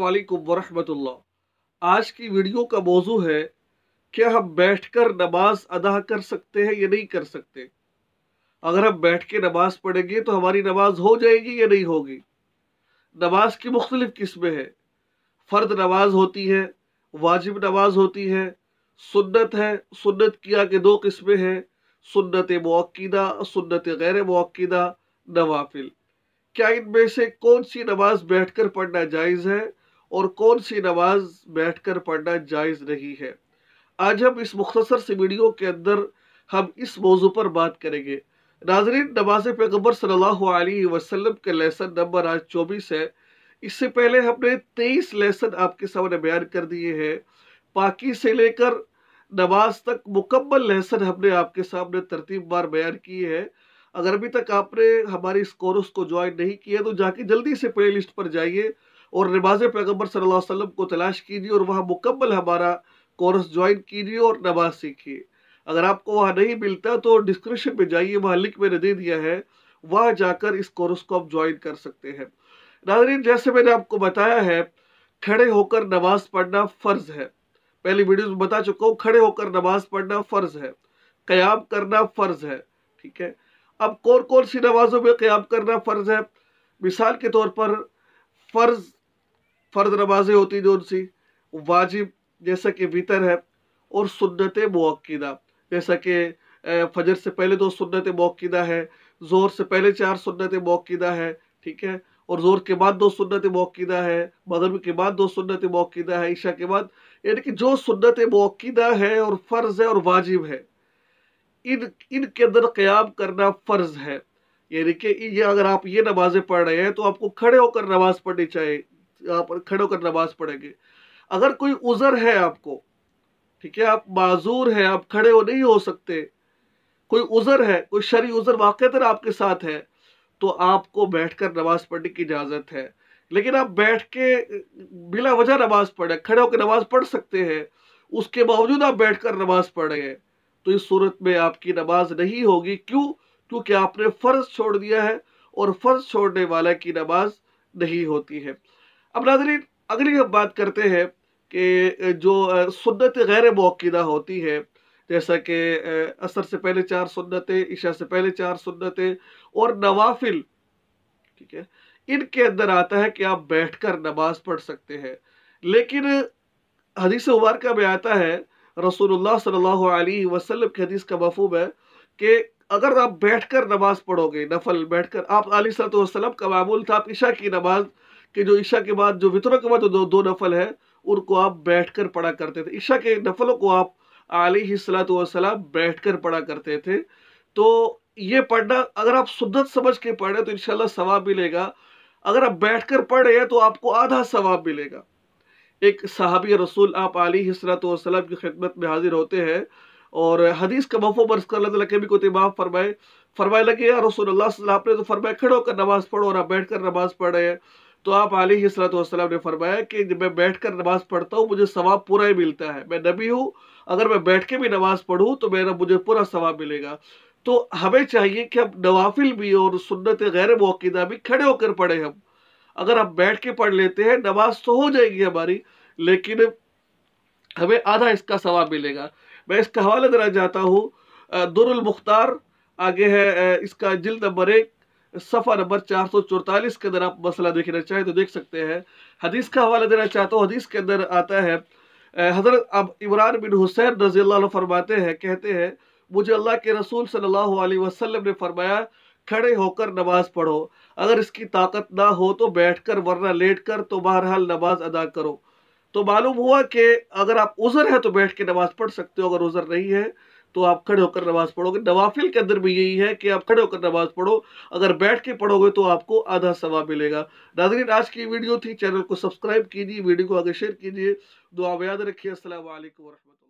वालेकुम वरहमतुल्ला आज की वीडियो का मौजू है क्या हम बैठकर नमाज अदा कर सकते हैं या नहीं कर सकते अगर हम बैठ के नमाज पढ़ेंगे तो हमारी नमाज हो जाएगी या नहीं होगी नमाज की मुख्तलिफ किस्में हैं फ़र्द नमाज होती है वाजिब नमाज होती है सुन्नत है सुन्नत किया के दो किस्में हैं सुन्नत मौक़दा सुन्नत गैर मौक़दा नवाफिल क्या इनमें से कौन सी नमाज बैठकर पढ़ना जायज़ है और कौन सी नमाज बैठकर पढ़ना जायज़ नहीं है आज हम इस मुख्तसर से वीडियो के अंदर हम इस मौजू पर बात करेंगे नाजरीन नमाज पैगम्बर सल्लल्लाहु अलैहि वसल्लम का लेसन नंबर आज चौबीस है इससे पहले हमने तेईस लेसन आपके सामने बयान कर दिए हैं पाकि से लेकर नमाज तक मुकम्मल लेसन हमने आपके सामने तरतीब बार बयान किए है अगर अभी तक आपने हमारे इस कोर्स को ज्वाइन नहीं किया तो जाके जल्दी से प्ले लिस्ट पर जाइए और नमाज पैगम्बर सल्ला वसम को तलाश कीजिए और वहाँ मुकम्मल हमारा कोर्स ज्वाइन कीजिए और नमाज सीखिए अगर आपको वहाँ नहीं मिलता तो डिस्क्रिप्शन में जाइए वहाँ लिंक मैंने दे दिया है वहाँ जाकर इस कोर्स को आप ज्वाइन कर सकते हैं नाजरीन जैसे मैंने आपको बताया है खड़े होकर नमाज पढ़ना फ़र्ज़ है पहली वीडियो में बता चुका हूँ खड़े होकर नमाज पढ़ना फ़र्ज़ है क़याम करना फ़र्ज़ है ठीक है अब कौन कौन सी नमाज़ों में क़याम करना फ़र्ज़ है मिसाल के तौर पर फ़र्ज़ फ़र्ज नमाजें होती जो उनसी वाजिब जैसा कि वितर है और सुन्नत मौक़दा जैसा कि फजर से पहले दो सुन्नत मौक़दा है ज़ोर से पहले चार सुन्नत मौक़दा है ठीक है और ज़ोर के बाद दो सुन्नत मौक़दा है मगरब के बाद दो सुन्नत मौक़दा है ईशा के बाद यानी कि जो सुन्नत मौक़दा है और फ़र्ज़ है और वाजिब है इन इनके अंदर क़याम करना फ़र्ज़ है यानी कि ये अगर आप ये नमाज़ें पढ़ रहे हैं तो आपको खड़े होकर नमाज़ पढ़नी चाहिए यहाँ पर खड़े होकर नमाज पढ़ेंगे अगर कोई उज़र है आपको ठीक है आप माजूर हैं आप खड़े हो नहीं हो सकते कोई उज़र है कोई शरी उज़र वाक़ता आपके साथ है तो आपको बैठकर नमाज पढ़ने की इजाज़त है लेकिन आप बैठ के बिला वजह नमाज पढ़े खड़े होकर नमाज पढ़ सकते हैं उसके बावजूद आप बैठ कर नमाज पढ़ रहे तो इस सूरत में आपकी नमाज नहीं होगी क्यों क्योंकि आपने फ़र्ज़ छोड़ दिया है और फ़र्ज़ छोड़ने वाला की नमाज नहीं होती है अब नाजरीन अगली हम बात करते हैं कि जो सुन्नत गैर मौक़दा होती है जैसा कि असर से पहले चार सुन्नतें ईशा से पहले चार सुन्नतें और नवाफिल ठीक है इनके अंदर आता है कि आप बैठकर नमाज पढ़ सकते हैं लेकिन हदीस का में आता है रसूलुल्लाह सल्लल्लाहु अलैहि वसल्लम की हदीस का मफहम है कि अगर आप बैठकर नमाज पढ़ोगे नफल बैठकर आप अली सलाम का मामूल था आप ईशा की नमाज़ कि जो ईशा के बाद जो वितरों के बाद जो दो, दो नफल है उनको आप बैठ कर पढ़ा करते थे ईशा के नफलों को आप आली सलात वसलाम बैठ कर पढ़ा करते थे तो ये पढ़ना अगर आप सुदत समझ के पढ़े तो इनशाला सवाब मिलेगा अगर आप बैठ कर पढ़ पढ़े तो आपको आधा सवाब मिलेगा एक सहाबी रसूल आप आली हसरत वसलम की खिदमत में हाजिर होते हैं और हदीस का मफो बरस कर अल्लाह के भी को तमाम फरमाए फरमाए लगे या रसूल अल्लाह आपने तो फरमाए खड़े होकर नमाज़ पढ़ो और आप बैठ कर नमाज़ पढ़ रहे हैं तो आप आलिसलाम ने फरमाया कि जब मैं बैठ कर नमाज़ पढ़ता हूँ मुझे सवाब पूरा ही मिलता है मैं नबी हूँ अगर मैं बैठ के भी नमाज़ पढ़ूँ तो मेरा मुझे पूरा सवाब मिलेगा तो हमें चाहिए कि हम नवाफिल भी और सुन्नत गैर मौकदा भी खड़े होकर पढ़े हम अगर हम बैठ के पढ़ लेते हैं नमाज तो हो जाएगी हमारी लेकिन हमें आधा इसका सवाब मिलेगा मैं इसका हवाला देना चाहता हूँ दुरुल मुख्तार आगे है इसका जिल नंबर एक सफ़ा नंबर चार सौ चौतालीस के अंदर आप मसला देखना चाहें तो देख सकते हैं हदीस का हवाला देना चाहता हूँ हदीस के अंदर आता है हज़रत अब इमरान बिन हुसैन रजी फरमाते हैं कहते हैं मुझे अल्लाह के रसूल सल्लल्लाहु अलैहि वसल्लम ने फरमाया खड़े होकर नमाज़ पढ़ो अगर इसकी ताकत ना हो तो बैठ कर वरना लेट कर तो बहरहाल नमाज अदा करो तो मालूम हुआ कि अगर आप उज़र है तो बैठ के नमाज़ पढ़ सकते हो अगर उज़र नहीं है तो आप खड़े होकर नमाज पढ़ोगे नवाफिल के अंदर भी यही है कि आप खड़े होकर नमाज पढ़ो अगर बैठ के पढ़ोगे तो आपको आधा सवाब मिलेगा नाजरीन आज की वीडियो थी चैनल को सब्सक्राइब कीजिए वीडियो को आगे शेयर कीजिए दुआ याद रखिए असल वरहमत